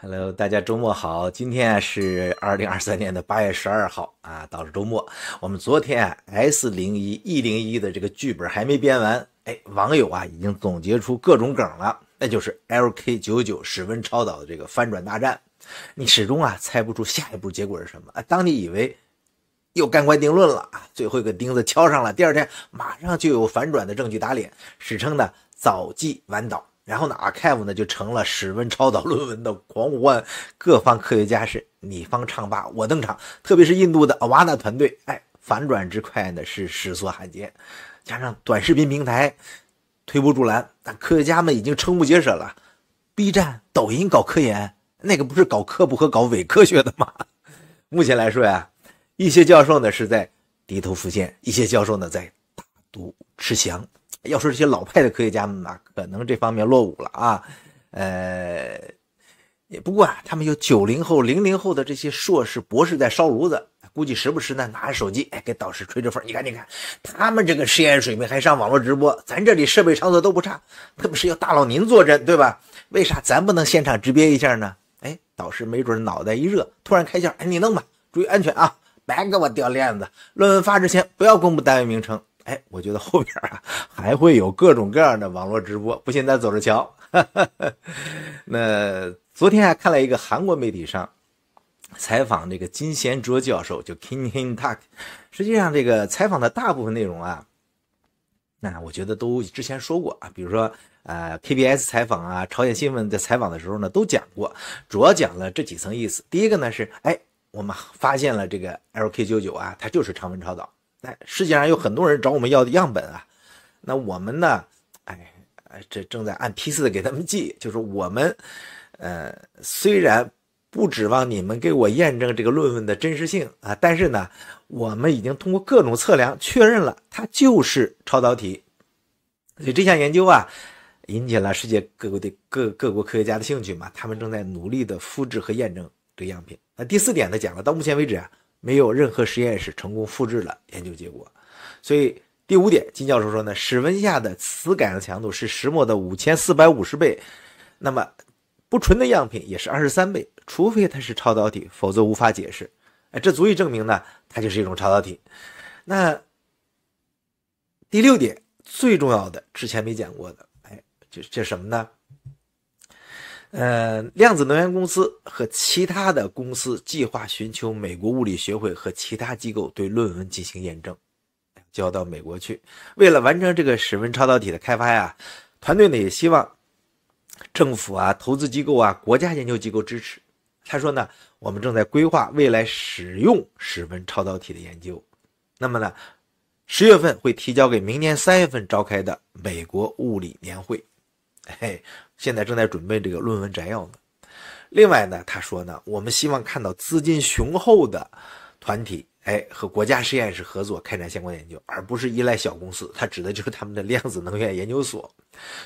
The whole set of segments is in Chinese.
Hello，大家周末好！今天啊是二零二三年的八月十二号啊，到了周末。我们昨天 S 零一 E 零一的这个剧本还没编完，哎，网友啊已经总结出各种梗了，那就是 LK 九九史温超导的这个翻转大战，你始终啊猜不出下一步结果是什么啊。当你以为又干官定论了啊，最后一个钉子敲上了，第二天马上就有反转的证据打脸，史称呢早祭晚倒。然后呢，Arxiv 呢就成了史文超导论文的狂欢，各方科学家是你方唱罢我登场，特别是印度的阿瓦纳团队，哎，反转之快呢是史所罕见。加上短视频平台推波助澜，但科学家们已经瞠目结舌了。B 站、抖音搞科研，那个不是搞科普和搞伪科学的吗？目前来说呀，一些教授呢是在低头伏线，一些教授呢在大赌吃翔。要说这些老派的科学家们吧，可能这方面落伍了啊，呃，也不过啊，他们有九零后、零零后的这些硕士、博士在烧炉子，估计时不时呢拿着手机，哎，给导师吹着风。你看，你看，他们这个实验水平还上网络直播，咱这里设备、场所都不差，特别是有大佬您坐镇，对吧？为啥咱不能现场直憋一下呢？哎，导师没准脑袋一热，突然开窍，哎，你弄吧，注意安全啊，别给我掉链子，论文发之前不要公布单位名称。哎，我觉得后边啊还会有各种各样的网络直播，不信咱走着瞧。那昨天还看了一个韩国媒体上采访这个金贤卓教授，就 King h n Talk。实际上，这个采访的大部分内容啊，那我觉得都之前说过啊，比如说呃 KBS 采访啊，朝鲜新闻在采访的时候呢都讲过，主要讲了这几层意思。第一个呢是，哎，我们发现了这个 LK99 啊，它就是长文超导。那世界上有很多人找我们要的样本啊，那我们呢？哎哎，这正在按批次的给他们寄。就是我们，呃，虽然不指望你们给我验证这个论文的真实性啊，但是呢，我们已经通过各种测量确认了它就是超导体。所以这项研究啊，引起了世界各国的各各国科学家的兴趣嘛，他们正在努力的复制和验证这样品。那第四点呢，讲了到目前为止啊。没有任何实验室成功复制了研究结果，所以第五点，金教授说呢，室温下的磁感的强度是石墨的五千四百五十倍，那么不纯的样品也是二十三倍，除非它是超导体，否则无法解释。哎，这足以证明呢，它就是一种超导体。那第六点最重要的，之前没讲过的，哎，这这什么呢？呃，量子能源公司和其他的公司计划寻求美国物理学会和其他机构对论文进行验证，就要到美国去。为了完成这个室温超导体的开发呀，团队呢也希望政府啊、投资机构啊、国家研究机构支持。他说呢，我们正在规划未来使用室温超导体的研究，那么呢，十月份会提交给明年三月份召开的美国物理年会。嘿，现在正在准备这个论文摘要呢。另外呢，他说呢，我们希望看到资金雄厚的团体，哎，和国家实验室合作开展相关研究，而不是依赖小公司。他指的就是他们的量子能源研究所。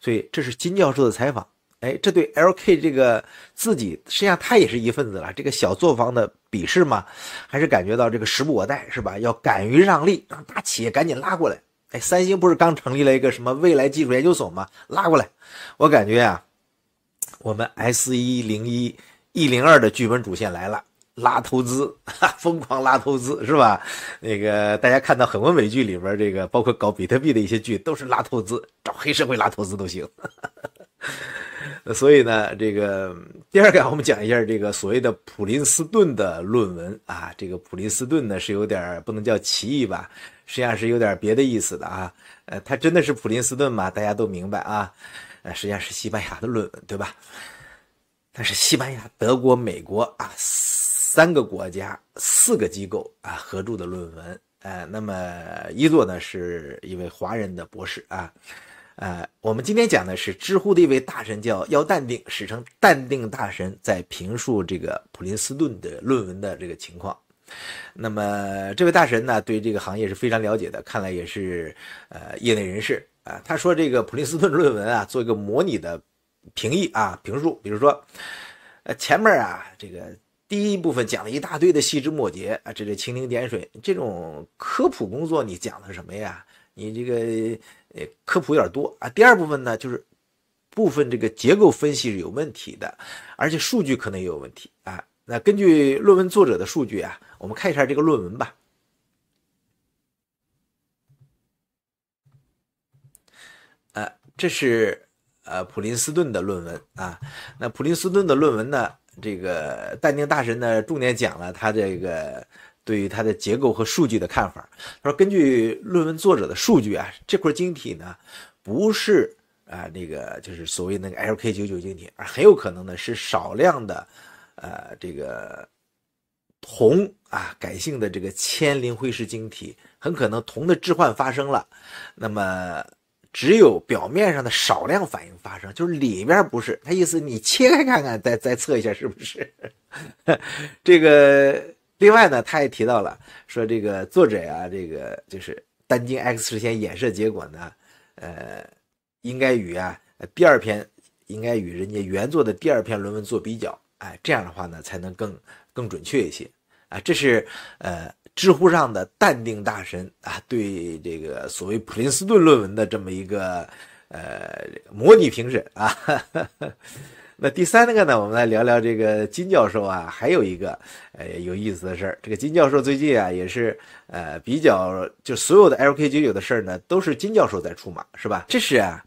所以这是金教授的采访。哎，这对 LK 这个自己，实际上他也是一份子了。这个小作坊的鄙视嘛，还是感觉到这个时不我待，是吧？要敢于让利，让大企业赶紧拉过来。哎，三星不是刚成立了一个什么未来技术研究所吗？拉过来，我感觉啊，我们 S 一零一 E 零二的剧本主线来了，拉投资，疯狂拉投资是吧？那个大家看到很多美剧里边，这个包括搞比特币的一些剧，都是拉投资，找黑社会拉投资都行。所以呢，这个第二个我们讲一下这个所谓的普林斯顿的论文啊，这个普林斯顿呢是有点不能叫奇异吧？实际上是有点别的意思的啊，呃，他真的是普林斯顿吗？大家都明白啊，呃，实际上是西班牙的论文对吧？但是西班牙、德国、美国啊三个国家四个机构啊合著的论文，呃，那么一作呢是一位华人的博士啊，呃，我们今天讲的是知乎的一位大神叫要淡定，史称淡定大神，在评述这个普林斯顿的论文的这个情况。那么这位大神呢，对这个行业是非常了解的，看来也是呃业内人士啊。他说这个普林斯顿论文啊，做一个模拟的评议啊评述，比如说，呃前面啊这个第一部分讲了一大堆的细枝末节啊，这是蜻蜓点水，这种科普工作你讲的什么呀？你这个呃科普有点多啊。第二部分呢，就是部分这个结构分析是有问题的，而且数据可能也有问题啊。那根据论文作者的数据啊，我们看一下这个论文吧。呃，这是呃普林斯顿的论文啊。那普林斯顿的论文呢，这个淡定大神呢重点讲了他这个对于它的结构和数据的看法。他说，根据论文作者的数据啊，这块晶体呢不是啊那个就是所谓那个 LK 九九晶体，很有可能呢是少量的。呃，这个铜啊，改性的这个铅磷灰石晶体，很可能铜的置换发生了。那么，只有表面上的少量反应发生，就是里面不是。他意思，你切开看看，再再测一下是不是？这个另外呢，他也提到了，说这个作者呀，这个就是单晶 X 射线衍射结果呢，呃，应该与啊第二篇应该与人家原作的第二篇论文做比较。哎，这样的话呢，才能更更准确一些啊！这是呃，知乎上的淡定大神啊，对这个所谓普林斯顿论文的这么一个呃模拟评审啊。那第三个呢，我们来聊聊这个金教授啊。还有一个呃有意思的事儿，这个金教授最近啊，也是呃比较就所有的 LK 九九的事儿呢，都是金教授在出马是吧？这是啊，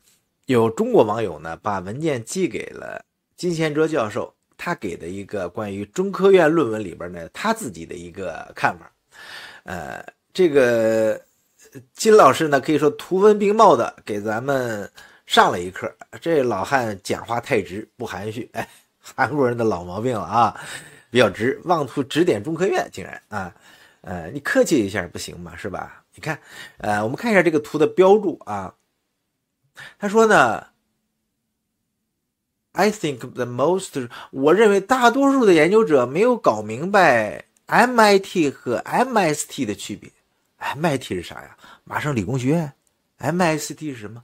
有中国网友呢把文件寄给了金贤哲教授。他给的一个关于中科院论文里边呢，他自己的一个看法，呃，这个金老师呢可以说图文并茂的给咱们上了一课。这老汉讲话太直，不含蓄，哎，韩国人的老毛病了啊，比较直，妄图指点中科院，竟然啊，呃，你客气一下不行吗？是吧？你看，呃，我们看一下这个图的标注啊，他说呢。I think the most，我认为大多数的研究者没有搞明白 MIT 和 MST 的区别。m i t 是啥呀？麻省理工学院。MST 是什么？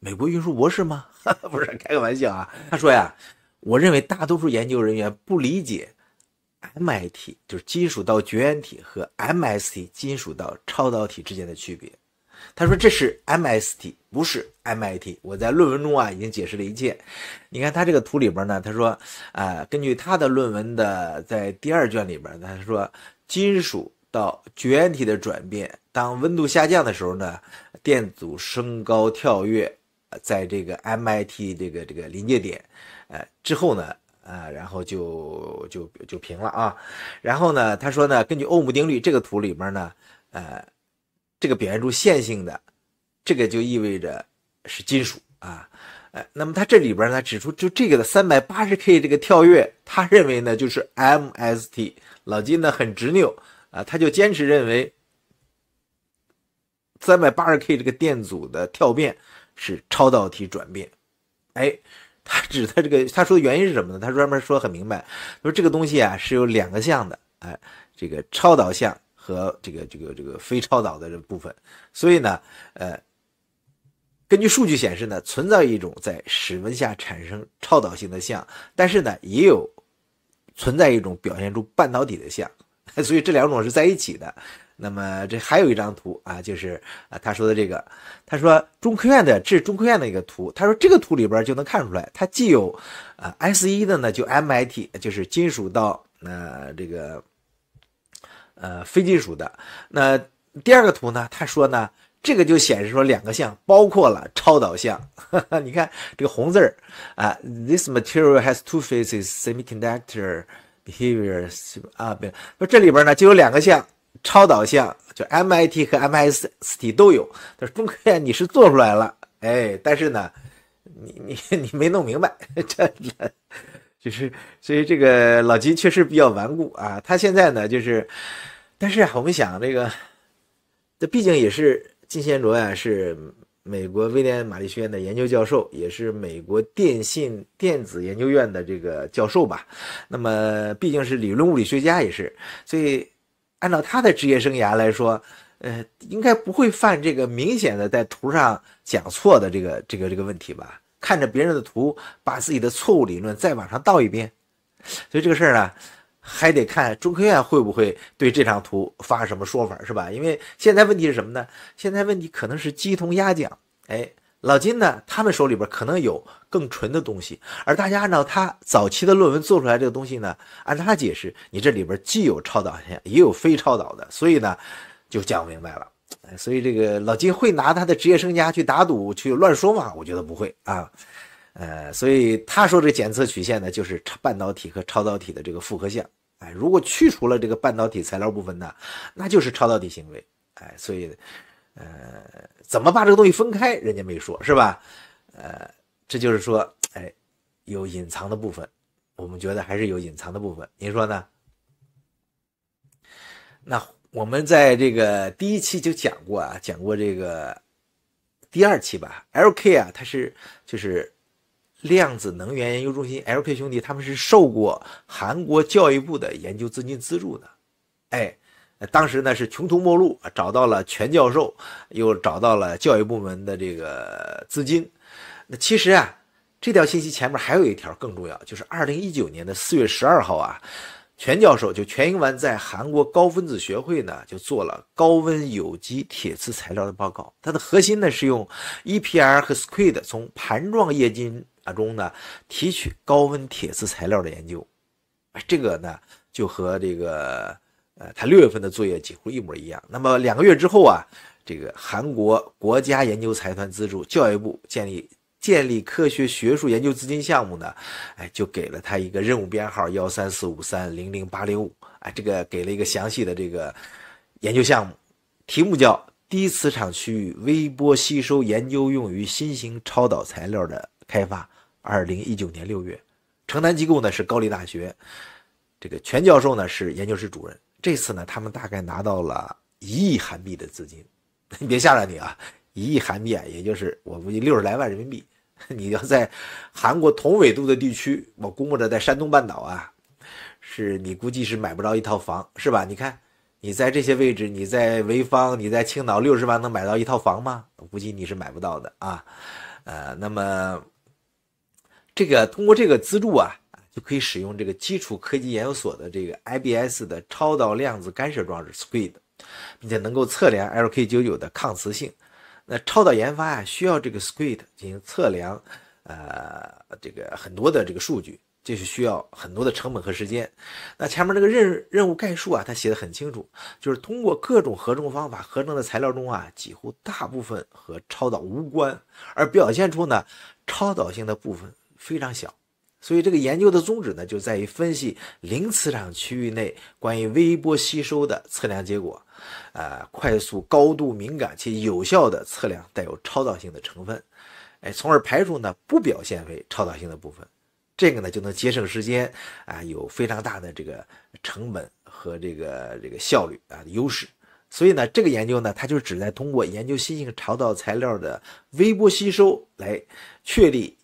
美国运输博士吗？不是，开个玩笑啊。他说呀，我认为大多数研究人员不理解 MIT 就是金属到绝缘体和 MST 金属到超导体之间的区别。他说这是 MST，不是 MIT。我在论文中啊已经解释了一切。你看他这个图里边呢，他说啊，根据他的论文的，在第二卷里边，他说金属到绝缘体的转变，当温度下降的时候呢，电阻升高跳跃，在这个 MIT 这个这个临界点，呃之后呢，啊然后就就就平了啊。然后呢，他说呢，根据欧姆定律，这个图里边呢，呃。这个表现出线性的，这个就意味着是金属啊，呃，那么它这里边呢指出就这个的三百八十 K 这个跳跃，他认为呢就是 MST 老金呢很执拗啊，他就坚持认为三百八十 K 这个电阻的跳变是超导体转变，哎，他指的这个他说的原因是什么呢？他专门说很明白，说这个东西啊是有两个相的，哎，这个超导相。和这个这个这个非超导的这部分，所以呢，呃，根据数据显示呢，存在一种在室温下产生超导性的像，但是呢，也有存在一种表现出半导体的像，所以这两种是在一起的。那么这还有一张图啊，就是啊他说的这个，他说中科院的，这是中科院的一个图，他说这个图里边就能看出来，它既有啊 S 一的呢，就 MIT 就是金属到呃这个。呃，非金属的。那第二个图呢？他说呢，这个就显示说两个项包括了超导哈，你看这个红字儿啊，This material has two f a c e s semiconductor behaviors 啊，不，说这里边呢就有两个项，超导项就 MIT 和 MST 都有。他说中科院你是做出来了，哎，但是呢，你你你没弄明白，这这。就是，所以这个老吉确实比较顽固啊。他现在呢，就是，但是我们想，这个，这毕竟也是金贤卓呀，是美国威廉玛丽学院的研究教授，也是美国电信电子研究院的这个教授吧。那么，毕竟是理论物理学家也是，所以按照他的职业生涯来说，呃，应该不会犯这个明显的在图上讲错的这个这个这个问题吧。看着别人的图，把自己的错误理论再往上倒一遍，所以这个事儿呢，还得看中科院会不会对这张图发什么说法，是吧？因为现在问题是什么呢？现在问题可能是鸡同鸭讲。哎，老金呢，他们手里边可能有更纯的东西，而大家按照他早期的论文做出来这个东西呢，按他解释，你这里边既有超导线，也有非超导的，所以呢，就讲不明白了。所以这个老金会拿他的职业生涯去打赌去乱说吗？我觉得不会啊。呃，所以他说这检测曲线呢，就是半导体和超导体的这个复合项。哎，如果去除了这个半导体材料部分呢，那就是超导体行为。哎，所以，呃，怎么把这个东西分开，人家没说，是吧？呃，这就是说，哎，有隐藏的部分，我们觉得还是有隐藏的部分。您说呢？那？我们在这个第一期就讲过啊，讲过这个第二期吧。LK 啊，它是就是量子能源研究中心。LK 兄弟他们是受过韩国教育部的研究资金资助的，哎，当时呢是穷途末路找到了全教授，又找到了教育部门的这个资金。那其实啊，这条信息前面还有一条更重要，就是二零一九年的四月十二号啊。全教授就全英文在韩国高分子学会呢就做了高温有机铁磁材料的报告，它的核心呢是用 EPR 和 SQUID 从盘状液晶啊中呢提取高温铁磁材料的研究，这个呢就和这个呃他六月份的作业几乎一模一样。那么两个月之后啊，这个韩国国家研究财团资助教育部建立。建立科学学术研究资金项目呢，哎，就给了他一个任务编号幺三四五三零零八零五，哎，这个给了一个详细的这个研究项目，题目叫低磁场区域微波吸收研究用于新型超导材料的开发。二零一九年六月，承担机构呢是高丽大学，这个全教授呢是研究室主任。这次呢，他们大概拿到了一亿韩币的资金，你别吓着你啊。一亿韩币，也就是我估计六十来万人民币。你要在韩国同纬度的地区，我估摸着在山东半岛啊，是你估计是买不着一套房，是吧？你看你在这些位置，你在潍坊，你在青岛，六十万能买到一套房吗？我估计你是买不到的啊。呃，那么这个通过这个资助啊，就可以使用这个基础科技研究所的这个 I B S 的超导量子干涉装置 SQUID，并且能够测量 L K 九九的抗磁性。那超导研发啊，需要这个 SQUID 进行测量，呃，这个很多的这个数据，这是需要很多的成本和时间。那前面这个任任务概述啊，它写的很清楚，就是通过各种合成方法合成的材料中啊，几乎大部分和超导无关，而表现出呢，超导性的部分非常小。所以这个研究的宗旨呢，就在于分析零磁场区域内关于微波吸收的测量结果，呃，快速、高度敏感且有效的测量带有超导性的成分，哎，从而排除呢不表现为超导性的部分。这个呢就能节省时间啊，有非常大的这个成本和这个这个效率啊的优势。所以呢，这个研究呢，它就只旨在通过研究新型超导材料的微波吸收来确立。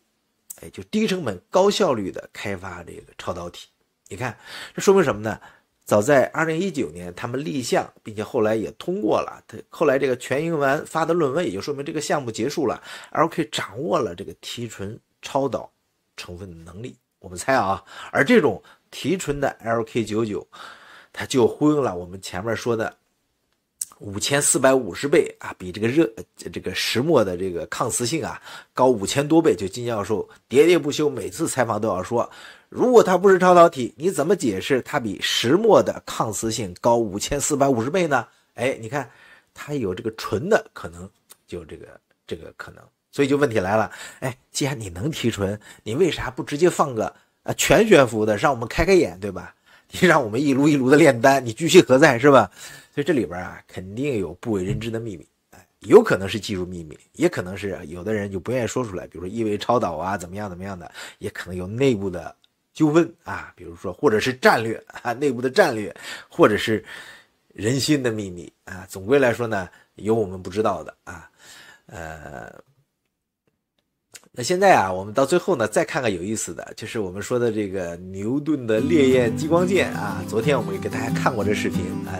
哎，就低成本、高效率的开发这个超导体，你看这说明什么呢？早在二零一九年，他们立项，并且后来也通过了。他后来这个全英文发的论文，也就说明这个项目结束了。LK 掌握了这个提纯超导成分的能力。我们猜啊，而这种提纯的 LK 九九，它就呼应了我们前面说的。五千四百五十倍啊，比这个热这个石墨的这个抗磁性啊高五千多倍。就金教授喋喋不休，每次采访都要说：如果它不是超导体，你怎么解释它比石墨的抗磁性高五千四百五十倍呢？哎，你看，它有这个纯的可能，就这个这个可能。所以就问题来了，哎，既然你能提纯，你为啥不直接放个啊全悬浮的，让我们开开眼，对吧？你让我们一炉一炉的炼丹，你居心何在是吧？所以这里边啊，肯定有不为人知的秘密，哎，有可能是技术秘密，也可能是有的人就不愿意说出来，比如说意味超导啊，怎么样怎么样的，也可能有内部的纠纷啊，比如说或者是战略啊，内部的战略，或者是人心的秘密啊，总归来说呢，有我们不知道的啊，呃。那现在啊，我们到最后呢，再看看有意思的，就是我们说的这个牛顿的烈焰激光剑啊。昨天我们也给大家看过这视频啊。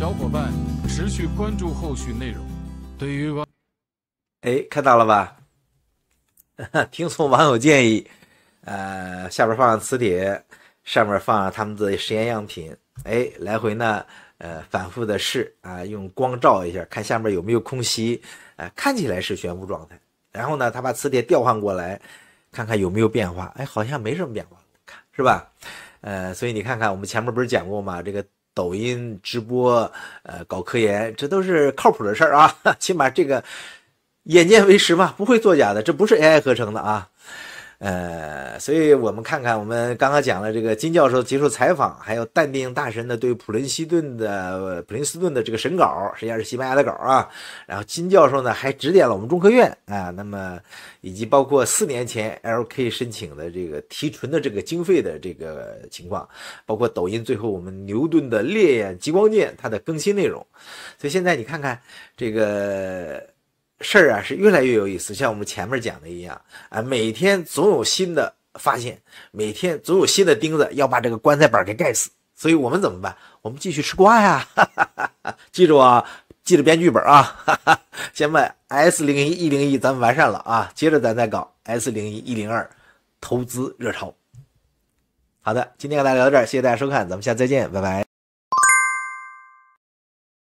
小伙伴，持续关注后续内容。对于网，哎，看到了吧？听从网友建议，呃，下边放上磁铁，上面放他们的实验样品。哎，来回呢，呃，反复的试啊，用光照一下，看下面有没有空隙。哎，看起来是悬浮状态。然后呢，他把磁铁调换过来，看看有没有变化。哎，好像没什么变化，看是吧？呃，所以你看看，我们前面不是讲过吗？这个。抖音直播，呃，搞科研，这都是靠谱的事儿啊。起码这个眼见为实嘛，不会作假的，这不是 AI 合成的啊。呃，所以，我们看看，我们刚刚讲了这个金教授接受采访，还有淡定大神的对普林斯顿的普林斯顿的这个审稿，实际上是西班牙的稿啊。然后金教授呢还指点了我们中科院啊，那么以及包括四年前 LK 申请的这个提纯的这个经费的这个情况，包括抖音最后我们牛顿的烈焰激光剑它的更新内容。所以现在你看看这个。事儿啊是越来越有意思，像我们前面讲的一样啊，每天总有新的发现，每天总有新的钉子要把这个棺材板给盖死，所以我们怎么办？我们继续吃瓜呀！哈哈哈，记住啊，记得编剧本啊！哈哈，先把 S 零一一零一咱们完善了啊，接着咱再搞 S 零一一零二，投资热潮。好的，今天跟大家聊到这儿，谢谢大家收看，咱们下次再见，拜拜。